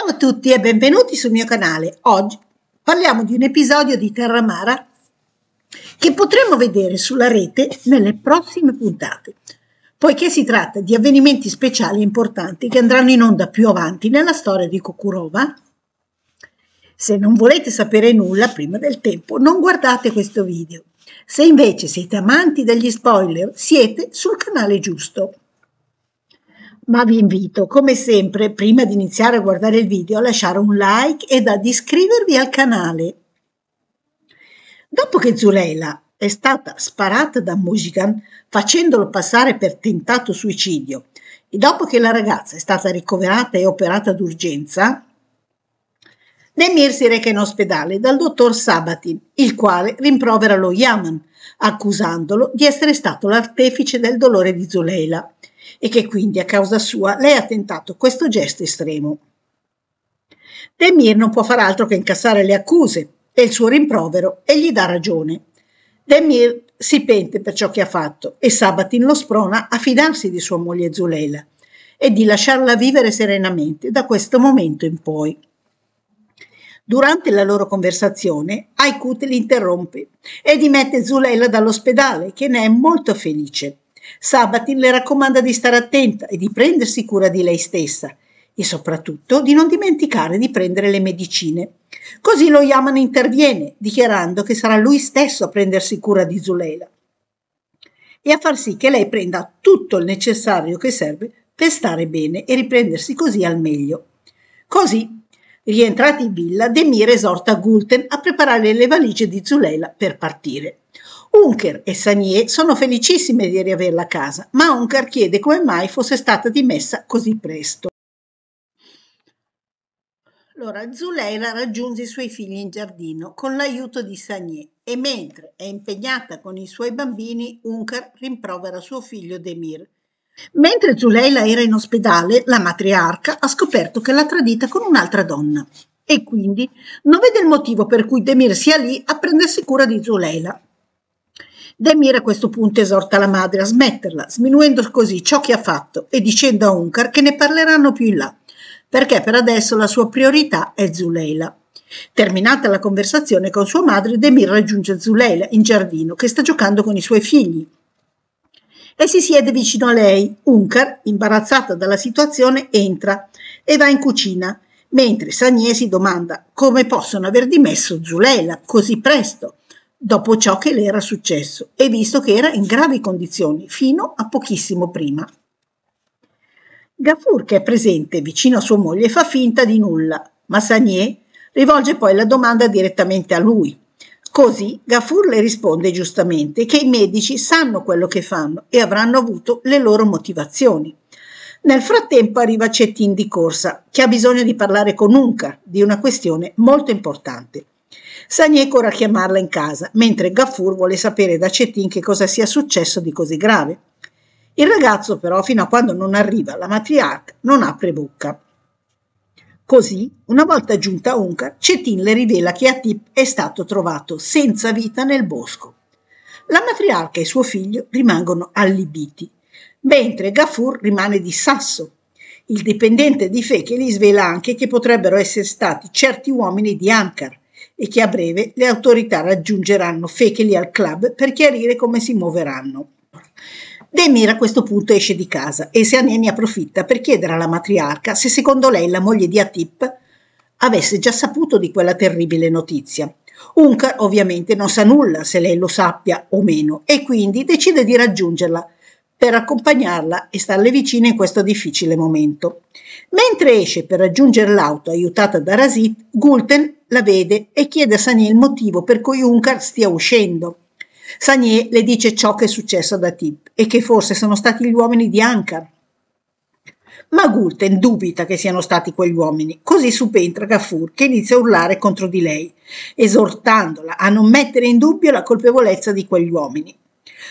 Ciao a tutti e benvenuti sul mio canale. Oggi parliamo di un episodio di Terramara che potremo vedere sulla rete nelle prossime puntate, poiché si tratta di avvenimenti speciali importanti che andranno in onda più avanti nella storia di Kokurova. Se non volete sapere nulla prima del tempo, non guardate questo video. Se invece siete amanti degli spoiler, siete sul canale giusto ma vi invito, come sempre, prima di iniziare a guardare il video, a lasciare un like ed ad iscrivervi al canale. Dopo che Zuleila è stata sparata da Mujigan facendolo passare per tentato suicidio e dopo che la ragazza è stata ricoverata e operata d'urgenza, Nemir si reca in ospedale dal dottor Sabatin, il quale rimprovera lo Yaman, accusandolo di essere stato l'artefice del dolore di Zuleila e che quindi a causa sua lei ha tentato questo gesto estremo. Demir non può far altro che incassare le accuse e il suo rimprovero e gli dà ragione. Demir si pente per ciò che ha fatto e Sabatin lo sprona a fidarsi di sua moglie Zuleila e di lasciarla vivere serenamente da questo momento in poi. Durante la loro conversazione, Aikut l'interrompe e dimette Zuleila dall'ospedale, che ne è molto felice. Sabatin le raccomanda di stare attenta e di prendersi cura di lei stessa e soprattutto di non dimenticare di prendere le medicine. Così lo Yaman interviene, dichiarando che sarà lui stesso a prendersi cura di Zuleila e a far sì che lei prenda tutto il necessario che serve per stare bene e riprendersi così al meglio. Così, rientrati in villa, Demir esorta Gulten a preparare le valigie di Zuleila per partire. Unker e Sanier sono felicissime di riaverla a casa, ma Unker chiede come mai fosse stata dimessa così presto. Allora, Zuleila raggiunge i suoi figli in giardino con l'aiuto di Sanier e mentre è impegnata con i suoi bambini, Unker rimprovera suo figlio Demir. Mentre Zuleila era in ospedale, la matriarca ha scoperto che l'ha tradita con un'altra donna e quindi non vede il motivo per cui Demir sia lì a prendersi cura di Zuleila. Demir a questo punto esorta la madre a smetterla, sminuendo così ciò che ha fatto e dicendo a Unkar che ne parleranno più in là, perché per adesso la sua priorità è Zuleila. Terminata la conversazione con sua madre, Demir raggiunge Zuleila in giardino che sta giocando con i suoi figli e si siede vicino a lei. Unkar, imbarazzata dalla situazione, entra e va in cucina, mentre Sagné si domanda come possono aver dimesso Zuleila così presto dopo ciò che le era successo e visto che era in gravi condizioni fino a pochissimo prima. Gafur, che è presente vicino a sua moglie, fa finta di nulla, ma Sagnier rivolge poi la domanda direttamente a lui. Così Gafur le risponde giustamente che i medici sanno quello che fanno e avranno avuto le loro motivazioni. Nel frattempo arriva Cettin di corsa, che ha bisogno di parlare con Unca di una questione molto importante. Sagnec ora a chiamarla in casa, mentre Gaffur vuole sapere da Cetin che cosa sia successo di così grave. Il ragazzo però, fino a quando non arriva la matriarca, non apre bocca. Così, una volta giunta a Unkar, Cetin le rivela che Atip è stato trovato senza vita nel bosco. La matriarca e suo figlio rimangono allibiti, mentre Gafur rimane di sasso. Il dipendente di Feke gli svela anche che potrebbero essere stati certi uomini di Ankar, e che a breve le autorità raggiungeranno Fekeli al club per chiarire come si muoveranno. Demir a questo punto esce di casa e Seaneni approfitta per chiedere alla matriarca se secondo lei la moglie di Atip avesse già saputo di quella terribile notizia. Unkar ovviamente non sa nulla se lei lo sappia o meno e quindi decide di raggiungerla per accompagnarla e starle vicino in questo difficile momento. Mentre esce per raggiungere l'auto aiutata da Rasit, Gulten la vede e chiede a Sanier il motivo per cui Unkar stia uscendo. Sanier le dice ciò che è successo ad Atip e che forse sono stati gli uomini di Ankar. Ma Gulten dubita che siano stati quegli uomini, così subentra Gafur che inizia a urlare contro di lei, esortandola a non mettere in dubbio la colpevolezza di quegli uomini.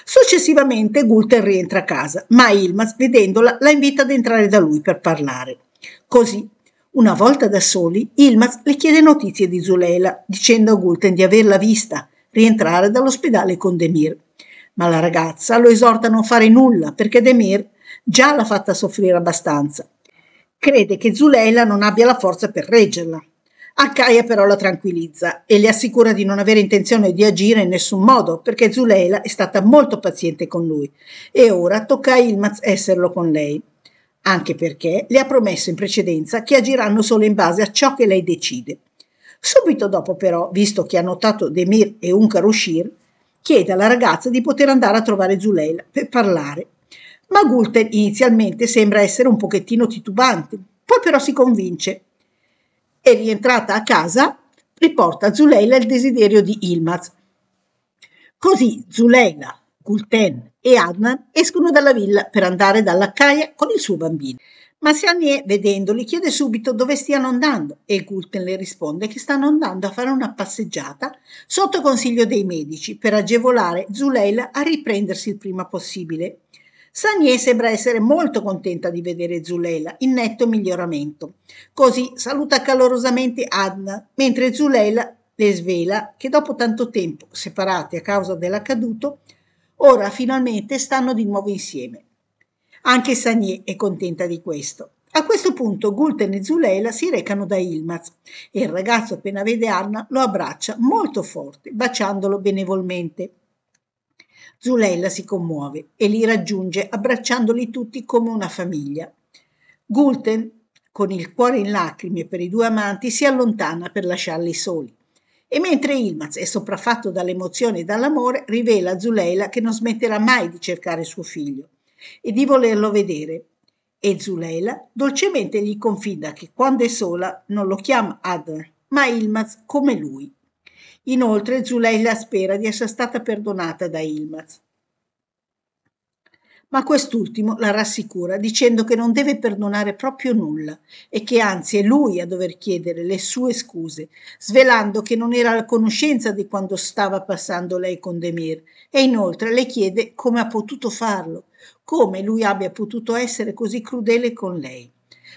Successivamente Gunther rientra a casa, ma Ilmas, vedendola, la invita ad entrare da lui per parlare. Così, una volta da soli, Ilmas le chiede notizie di Zuleila, dicendo a Gulten di averla vista rientrare dall'ospedale con Demir. Ma la ragazza lo esorta a non fare nulla perché Demir già l'ha fatta soffrire abbastanza. Crede che Zuleila non abbia la forza per reggerla Akkaia però la tranquillizza e le assicura di non avere intenzione di agire in nessun modo perché Zuleila è stata molto paziente con lui e ora tocca a Ilmaz esserlo con lei, anche perché le ha promesso in precedenza che agiranno solo in base a ciò che lei decide. Subito dopo però, visto che ha notato Demir e Unkar uscir, chiede alla ragazza di poter andare a trovare Zuleila per parlare. Ma Gulten inizialmente sembra essere un pochettino titubante, poi però si convince e rientrata a casa riporta a Zuleila il desiderio di Ilmaz. Così Zuleila, Gulten e Adnan escono dalla villa per andare dalla Caia con il suo bambino. Ma Sanier, vedendoli, chiede subito dove stiano andando e Gulten le risponde che stanno andando a fare una passeggiata sotto consiglio dei medici per agevolare Zuleila a riprendersi il prima possibile. Sanier sembra essere molto contenta di vedere Zuleila in netto miglioramento. Così saluta calorosamente Adna, mentre Zuleila le svela che dopo tanto tempo separati a causa dell'accaduto, ora finalmente stanno di nuovo insieme. Anche Sanier è contenta di questo. A questo punto Gulten e Zuleila si recano da Ilmaz e il ragazzo appena vede Anna lo abbraccia molto forte, baciandolo benevolmente. Zuleilla si commuove e li raggiunge abbracciandoli tutti come una famiglia. Gulten, con il cuore in lacrime per i due amanti, si allontana per lasciarli soli. E mentre Ilmaz è sopraffatto dall'emozione e dall'amore, rivela a Zuleila che non smetterà mai di cercare suo figlio e di volerlo vedere. E Zuleila dolcemente gli confida che quando è sola non lo chiama Adr, ma Ilmaz come lui. Inoltre Zuleila spera di essere stata perdonata da Ilmaz. Ma quest'ultimo la rassicura dicendo che non deve perdonare proprio nulla e che anzi è lui a dover chiedere le sue scuse, svelando che non era a conoscenza di quando stava passando lei con Demir e inoltre le chiede come ha potuto farlo, come lui abbia potuto essere così crudele con lei.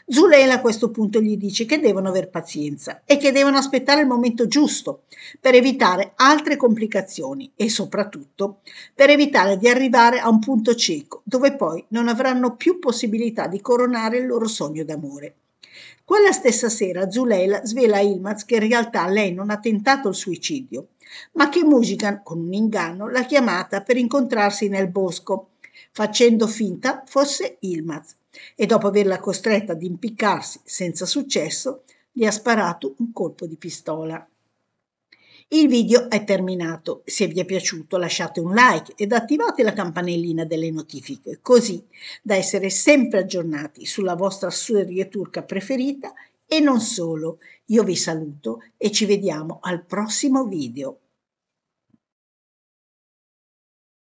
Zulela a questo punto gli dice che devono aver pazienza e che devono aspettare il momento giusto per evitare altre complicazioni e soprattutto per evitare di arrivare a un punto cieco dove poi non avranno più possibilità di coronare il loro sogno d'amore. Quella stessa sera Zuleila svela a Ilmaz che in realtà lei non ha tentato il suicidio, ma che Mujigan, con un inganno, l'ha chiamata per incontrarsi nel bosco, facendo finta fosse Ilmaz e dopo averla costretta ad impiccarsi senza successo, gli ha sparato un colpo di pistola. Il video è terminato. Se vi è piaciuto lasciate un like ed attivate la campanellina delle notifiche, così da essere sempre aggiornati sulla vostra serie turca preferita e non solo. Io vi saluto e ci vediamo al prossimo video.